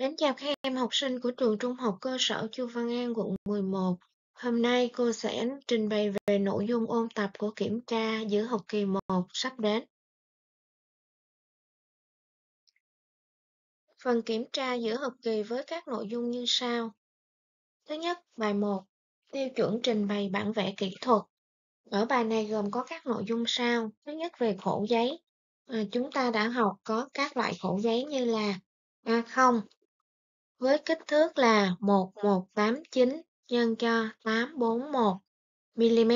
Đến chào các em học sinh của trường trung học cơ sở Chu Văn An quận 11. Hôm nay cô sẽ trình bày về nội dung ôn tập của kiểm tra giữa học kỳ 1 sắp đến. Phần kiểm tra giữa học kỳ với các nội dung như sau. Thứ nhất, bài 1, tiêu chuẩn trình bày bản vẽ kỹ thuật. Ở bài này gồm có các nội dung sau. Thứ nhất về khổ giấy. À, chúng ta đã học có các loại khổ giấy như là A0, với kích thước là 1189 nhân cho 841 mm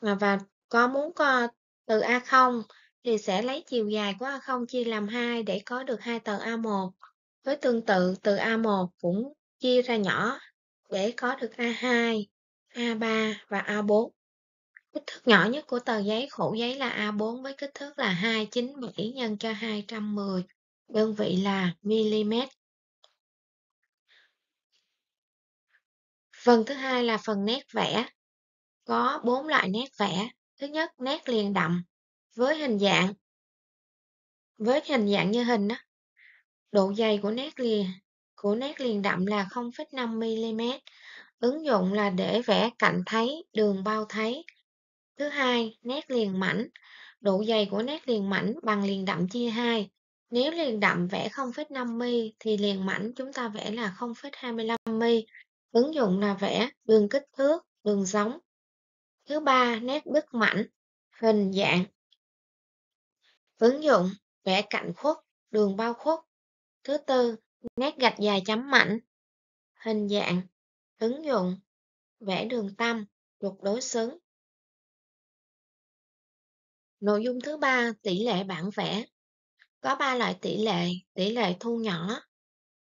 và có muốn có từ A0 thì sẽ lấy chiều dài của A0 chia làm 2 để có được hai tờ A1. Với tương tự từ A1 cũng chia ra nhỏ để có được A2, A3 và A4. Kích thước nhỏ nhất của tờ giấy khổ giấy là A4 với kích thước là 297 nhân cho 210, đơn vị là mm. Phần thứ hai là phần nét vẽ. Có bốn loại nét vẽ. Thứ nhất, nét liền đậm với hình dạng. Với hình dạng như hình đó, độ dày của nét liền của nét liền đậm là 0,5mm. Ứng dụng là để vẽ cạnh thấy, đường bao thấy. Thứ hai, nét liền mảnh. Độ dày của nét liền mảnh bằng liền đậm chia 2. Nếu liền đậm vẽ 0,5mm thì liền mảnh chúng ta vẽ là 0,25mm. Ứng dụng là vẽ đường kích thước, đường giống. Thứ ba, nét đứt mảnh, hình dạng. Ứng dụng vẽ cạnh khuất, đường bao khuất. Thứ tư, nét gạch dài chấm mảnh. Hình dạng, ứng dụng, vẽ đường tâm, trục đối xứng. Nội dung thứ ba, tỷ lệ bản vẽ. Có ba loại tỷ lệ, tỷ lệ thu nhỏ,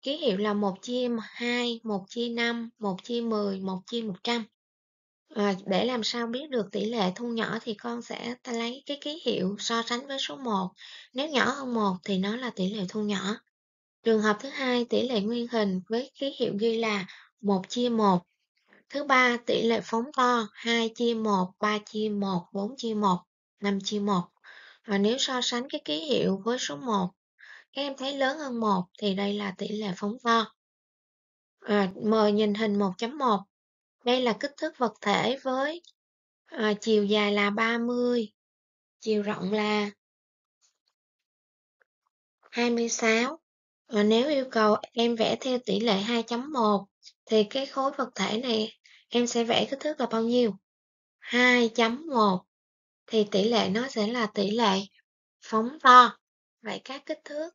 Ký hiệu là 1 chia 2, 1 chia 5, 1 chia 10, 1 chia 100. À, để làm sao biết được tỷ lệ thu nhỏ thì con sẽ ta lấy cái ký hiệu so sánh với số 1. Nếu nhỏ hơn 1 thì nó là tỷ lệ thu nhỏ. Trường hợp thứ hai tỷ lệ nguyên hình với ký hiệu ghi là 1 chia 1. Thứ ba tỷ lệ phóng to 2 chia 1, 3 chia 1, 4 chia 1, 5 chia 1. Và nếu so sánh cái ký hiệu với số 1 các em thấy lớn hơn 1 thì đây là tỷ lệ phóng to. À, mời nhìn hình 1.1. Đây là kích thước vật thể với à, chiều dài là 30, chiều rộng là 26. À, nếu yêu cầu em vẽ theo tỷ lệ 2.1 thì cái khối vật thể này em sẽ vẽ kích thước là bao nhiêu? 2.1 thì tỷ lệ nó sẽ là tỷ lệ phóng to. Vậy các kích thước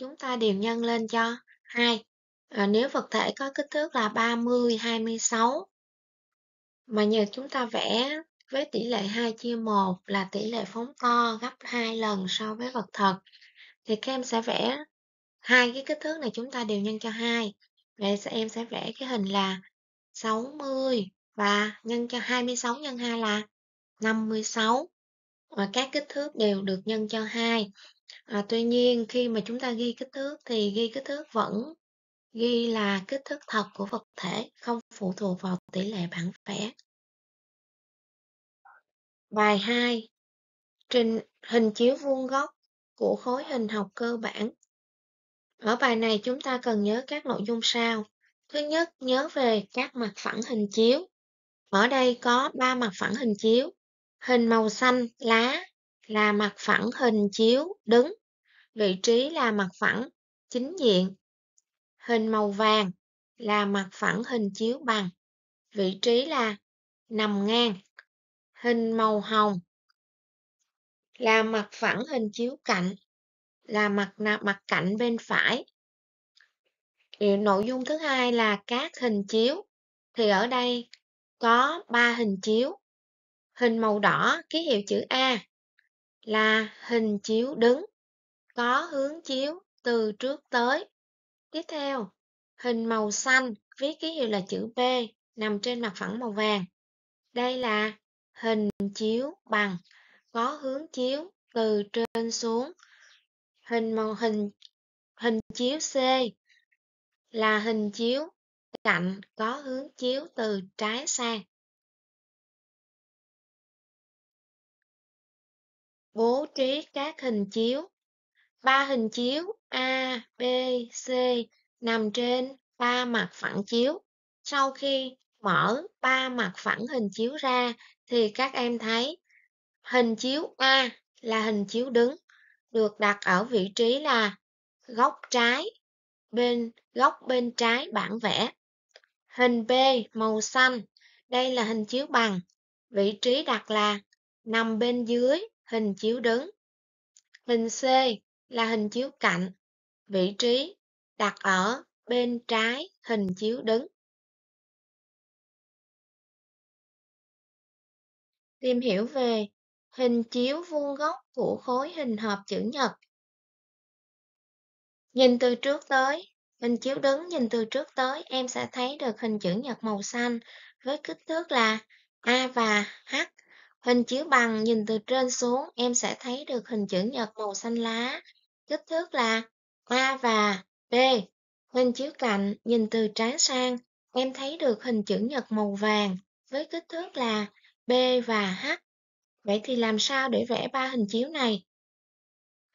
chúng ta đều nhân lên cho 2. À, nếu vật thể có kích thước là 30, 26 mà nhờ chúng ta vẽ với tỷ lệ 2 chia 1 là tỷ lệ phóng to gấp 2 lần so với vật thật thì các em sẽ vẽ hai cái kích thước này chúng ta đều nhân cho 2 vậy sẽ em sẽ vẽ cái hình là 60 và nhân cho 26 nhân 2 là 56 và các kích thước đều được nhân cho 2 À, tuy nhiên khi mà chúng ta ghi kích thước thì ghi kích thước vẫn ghi là kích thước thật của vật thể, không phụ thuộc vào tỷ lệ bản vẽ. Bài 2. Trình hình chiếu vuông góc của khối hình học cơ bản. Ở bài này chúng ta cần nhớ các nội dung sau. Thứ nhất, nhớ về các mặt phẳng hình chiếu. Ở đây có 3 mặt phẳng hình chiếu. Hình màu xanh lá là mặt phẳng hình chiếu đứng vị trí là mặt phẳng chính diện hình màu vàng là mặt phẳng hình chiếu bằng vị trí là nằm ngang hình màu hồng là mặt phẳng hình chiếu cạnh là mặt mặt cạnh bên phải nội dung thứ hai là các hình chiếu thì ở đây có ba hình chiếu hình màu đỏ ký hiệu chữ a là hình chiếu đứng có hướng chiếu từ trước tới. Tiếp theo, hình màu xanh viết ký hiệu là chữ B nằm trên mặt phẳng màu vàng. Đây là hình chiếu bằng có hướng chiếu từ trên xuống. Hình màu hình hình chiếu C là hình chiếu cạnh có hướng chiếu từ trái sang. Bố trí các hình chiếu Ba hình chiếu A, B, C nằm trên ba mặt phẳng chiếu. Sau khi mở ba mặt phẳng hình chiếu ra thì các em thấy hình chiếu A là hình chiếu đứng được đặt ở vị trí là góc trái bên góc bên trái bản vẽ. Hình B màu xanh, đây là hình chiếu bằng, vị trí đặt là nằm bên dưới hình chiếu đứng. Hình C là hình chiếu cạnh, vị trí đặt ở bên trái hình chiếu đứng. Tìm hiểu về hình chiếu vuông góc của khối hình hộp chữ nhật. Nhìn từ trước tới, hình chiếu đứng nhìn từ trước tới em sẽ thấy được hình chữ nhật màu xanh với kích thước là A và H. Hình chiếu bằng nhìn từ trên xuống em sẽ thấy được hình chữ nhật màu xanh lá kích thước là A và B. Hình chiếu cạnh nhìn từ trái sang, em thấy được hình chữ nhật màu vàng với kích thước là B và H. Vậy thì làm sao để vẽ ba hình chiếu này?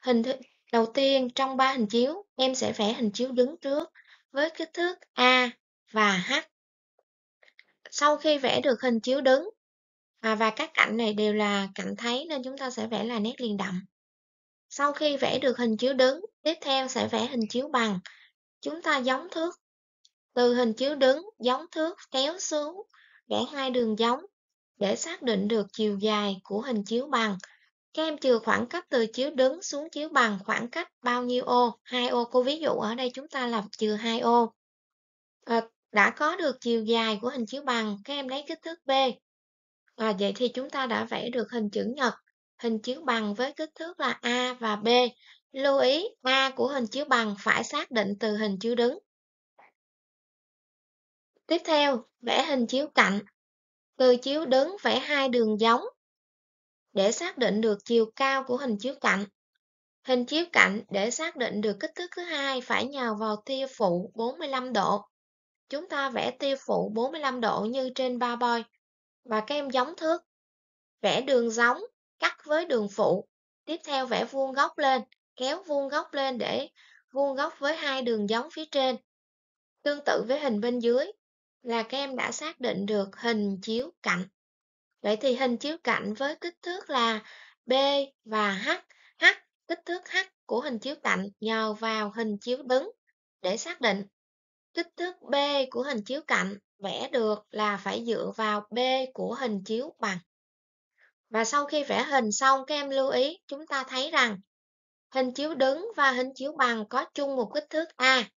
Hình thức đầu tiên trong ba hình chiếu, em sẽ vẽ hình chiếu đứng trước với kích thước A và H. Sau khi vẽ được hình chiếu đứng, à, và các cạnh này đều là cạnh thấy nên chúng ta sẽ vẽ là nét liền đậm. Sau khi vẽ được hình chiếu đứng, tiếp theo sẽ vẽ hình chiếu bằng. Chúng ta giống thước. Từ hình chiếu đứng, giống thước kéo xuống, vẽ hai đường giống để xác định được chiều dài của hình chiếu bằng. Các em trừ khoảng cách từ chiếu đứng xuống chiếu bằng khoảng cách bao nhiêu ô? Hai ô, cô ví dụ ở đây chúng ta là trừ hai ô. À, đã có được chiều dài của hình chiếu bằng, các em lấy kích thước B. À, vậy thì chúng ta đã vẽ được hình chữ nhật hình chiếu bằng với kích thước là A và B. Lưu ý A của hình chiếu bằng phải xác định từ hình chiếu đứng. Tiếp theo, vẽ hình chiếu cạnh. Từ chiếu đứng vẽ hai đường giống để xác định được chiều cao của hình chiếu cạnh. Hình chiếu cạnh để xác định được kích thước thứ hai phải nhào vào tia phụ 45 độ. Chúng ta vẽ tia phụ 45 độ như trên ba PowerPoint và các em giống thước. Vẽ đường giống cắt với đường phụ tiếp theo vẽ vuông góc lên kéo vuông góc lên để vuông góc với hai đường giống phía trên tương tự với hình bên dưới là các em đã xác định được hình chiếu cạnh vậy thì hình chiếu cạnh với kích thước là b và h h kích thước h của hình chiếu cạnh nhờ vào hình chiếu đứng để xác định kích thước b của hình chiếu cạnh vẽ được là phải dựa vào b của hình chiếu bằng và sau khi vẽ hình xong các em lưu ý chúng ta thấy rằng hình chiếu đứng và hình chiếu bằng có chung một kích thước A.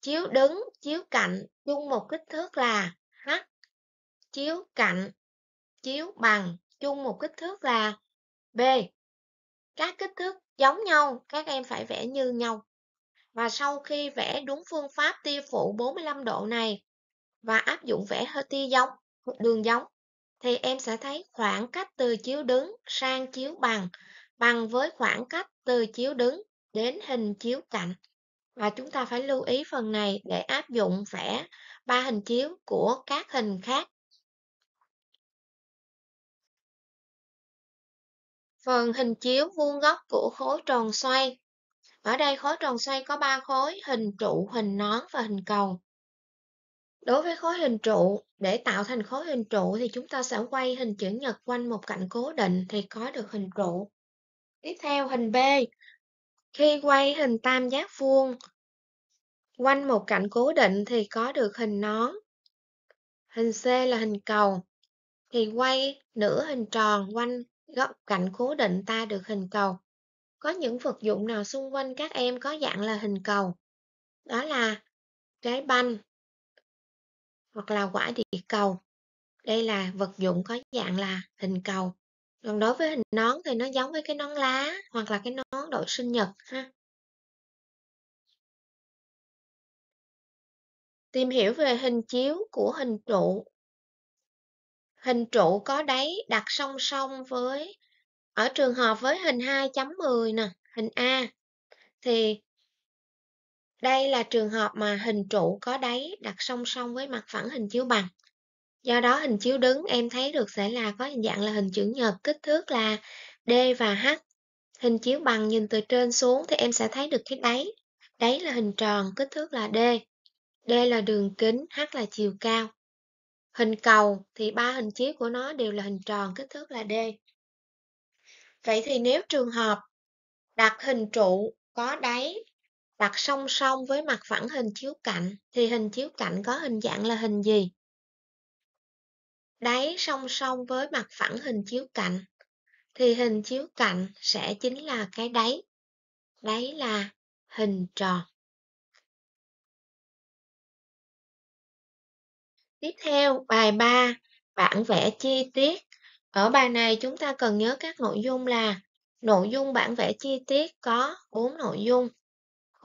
Chiếu đứng, chiếu cạnh chung một kích thước là H. Chiếu cạnh, chiếu bằng chung một kích thước là B. Các kích thước giống nhau, các em phải vẽ như nhau. Và sau khi vẽ đúng phương pháp tia phụ 45 độ này và áp dụng vẽ hơi tia giống, đường giống thì em sẽ thấy khoảng cách từ chiếu đứng sang chiếu bằng bằng với khoảng cách từ chiếu đứng đến hình chiếu cạnh. Và chúng ta phải lưu ý phần này để áp dụng vẽ ba hình chiếu của các hình khác. Phần hình chiếu vuông góc của khối tròn xoay. Ở đây khối tròn xoay có ba khối, hình trụ, hình nón và hình cầu. Đối với khối hình trụ, để tạo thành khối hình trụ thì chúng ta sẽ quay hình chữ nhật quanh một cạnh cố định thì có được hình trụ. Tiếp theo hình B. Khi quay hình tam giác vuông quanh một cạnh cố định thì có được hình nón. Hình C là hình cầu. Thì quay nửa hình tròn quanh góc cạnh cố định ta được hình cầu. Có những vật dụng nào xung quanh các em có dạng là hình cầu? Đó là trái banh, hoặc là quả địa cầu. Đây là vật dụng có dạng là hình cầu. Còn đối với hình nón thì nó giống với cái nón lá hoặc là cái nón đội sinh nhật ha. Tìm hiểu về hình chiếu của hình trụ. Hình trụ có đáy đặt song song với ở trường hợp với hình 2.10 nè, hình A thì đây là trường hợp mà hình trụ có đáy đặt song song với mặt phẳng hình chiếu bằng. Do đó hình chiếu đứng em thấy được sẽ là có hình dạng là hình chữ nhật kích thước là D và H. Hình chiếu bằng nhìn từ trên xuống thì em sẽ thấy được cái đáy. Đáy là hình tròn kích thước là D. D là đường kính, H là chiều cao. Hình cầu thì ba hình chiếu của nó đều là hình tròn kích thước là D. Vậy thì nếu trường hợp đặt hình trụ có đáy đặt song song với mặt phẳng hình chiếu cạnh thì hình chiếu cạnh có hình dạng là hình gì? Đáy song song với mặt phẳng hình chiếu cạnh thì hình chiếu cạnh sẽ chính là cái đáy. Đáy là hình tròn. Tiếp theo, bài 3, bản vẽ chi tiết. Ở bài này chúng ta cần nhớ các nội dung là nội dung bản vẽ chi tiết có 4 nội dung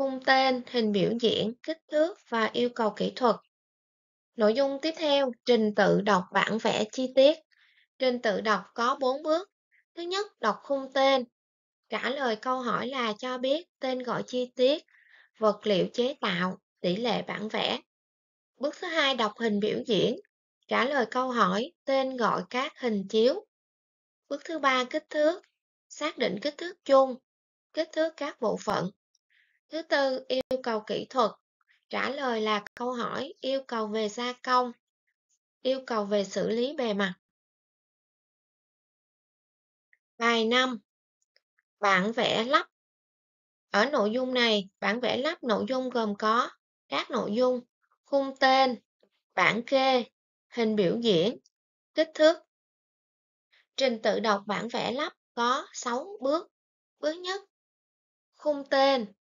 khung tên, hình biểu diễn, kích thước và yêu cầu kỹ thuật. Nội dung tiếp theo, trình tự đọc bản vẽ chi tiết. Trình tự đọc có 4 bước. Thứ nhất, đọc khung tên. Trả lời câu hỏi là cho biết tên gọi chi tiết, vật liệu chế tạo, tỷ lệ bản vẽ. Bước thứ hai, đọc hình biểu diễn. Trả lời câu hỏi, tên gọi các hình chiếu. Bước thứ ba, kích thước. Xác định kích thước chung, kích thước các bộ phận, Thứ tư, yêu cầu kỹ thuật. Trả lời là câu hỏi, yêu cầu về gia công, yêu cầu về xử lý bề mặt. Bài 5. Bản vẽ lắp. Ở nội dung này, bản vẽ lắp nội dung gồm có các nội dung, khung tên, bản kê, hình biểu diễn, kích thước. Trình tự đọc bản vẽ lắp có 6 bước. Bước nhất, khung tên,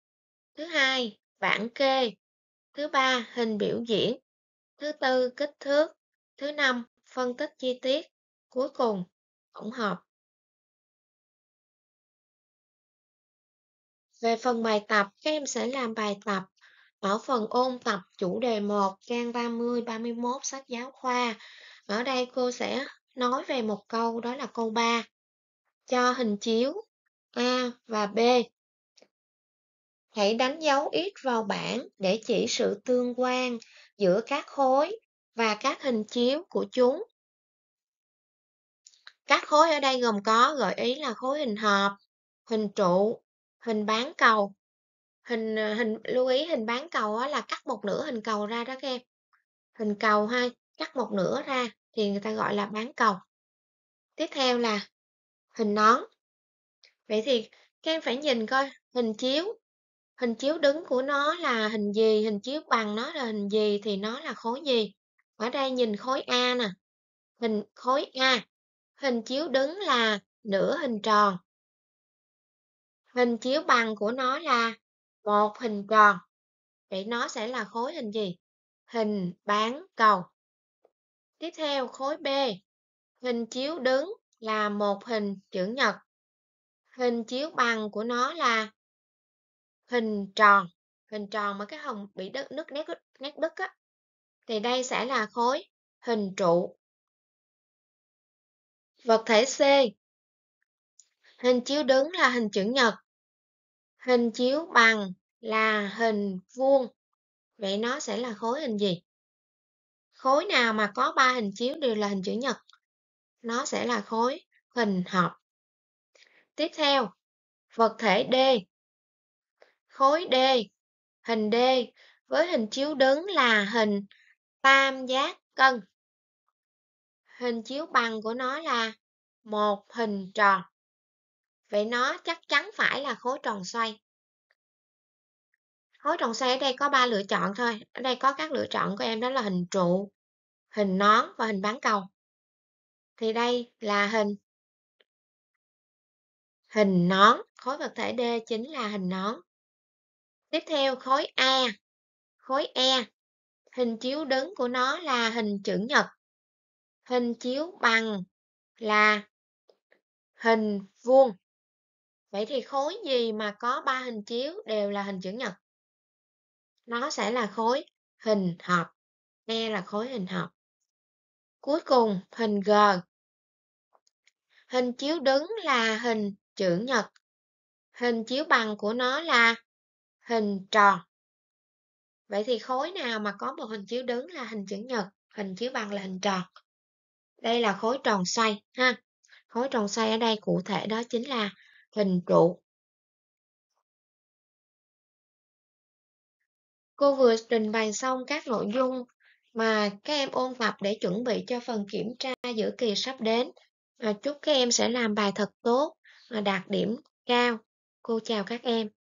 thứ hai bảng kê thứ ba hình biểu diễn thứ tư kích thước thứ năm phân tích chi tiết cuối cùng tổng hợp về phần bài tập các em sẽ làm bài tập ở phần ôn tập chủ đề 1 trang 30 31 sách giáo khoa ở đây cô sẽ nói về một câu đó là câu 3 cho hình chiếu A và B Hãy đánh dấu X vào bảng để chỉ sự tương quan giữa các khối và các hình chiếu của chúng. Các khối ở đây gồm có gợi ý là khối hình hộp, hình trụ, hình bán cầu. Hình ờ, hình lưu ý hình bán cầu là cắt một nửa hình cầu ra đó các em. Hình cầu ha, cắt một nửa ra thì người ta gọi là bán cầu. Tiếp theo là hình nón. Vậy thì các em phải nhìn coi hình chiếu hình chiếu đứng của nó là hình gì, hình chiếu bằng nó là hình gì thì nó là khối gì. Ở đây nhìn khối A nè, hình khối A, hình chiếu đứng là nửa hình tròn. Hình chiếu bằng của nó là một hình tròn. Vậy nó sẽ là khối hình gì? Hình bán cầu. Tiếp theo khối B, hình chiếu đứng là một hình chữ nhật. Hình chiếu bằng của nó là hình tròn hình tròn mà cái hồng bị đất, nước nét nét đất á thì đây sẽ là khối hình trụ vật thể C hình chiếu đứng là hình chữ nhật hình chiếu bằng là hình vuông vậy nó sẽ là khối hình gì khối nào mà có ba hình chiếu đều là hình chữ nhật nó sẽ là khối hình hộp. tiếp theo vật thể D khối D. Hình D với hình chiếu đứng là hình tam giác cân. Hình chiếu bằng của nó là một hình tròn. Vậy nó chắc chắn phải là khối tròn xoay. Khối tròn xoay ở đây có 3 lựa chọn thôi. Ở đây có các lựa chọn của em đó là hình trụ, hình nón và hình bán cầu. Thì đây là hình hình nón. Khối vật thể D chính là hình nón. Tiếp theo khối A. Khối E, hình chiếu đứng của nó là hình chữ nhật. Hình chiếu bằng là hình vuông. Vậy thì khối gì mà có ba hình chiếu đều là hình chữ nhật? Nó sẽ là khối hình hộp E là khối hình hộp Cuối cùng, hình G. Hình chiếu đứng là hình chữ nhật. Hình chiếu bằng của nó là hình tròn. Vậy thì khối nào mà có một hình chiếu đứng là hình chữ nhật, hình chiếu bằng là hình tròn. Đây là khối tròn xoay ha. Khối tròn xoay ở đây cụ thể đó chính là hình trụ. Cô vừa trình bày xong các nội dung mà các em ôn tập để chuẩn bị cho phần kiểm tra giữa kỳ sắp đến. À, chúc các em sẽ làm bài thật tốt, à, đạt điểm cao. Cô chào các em.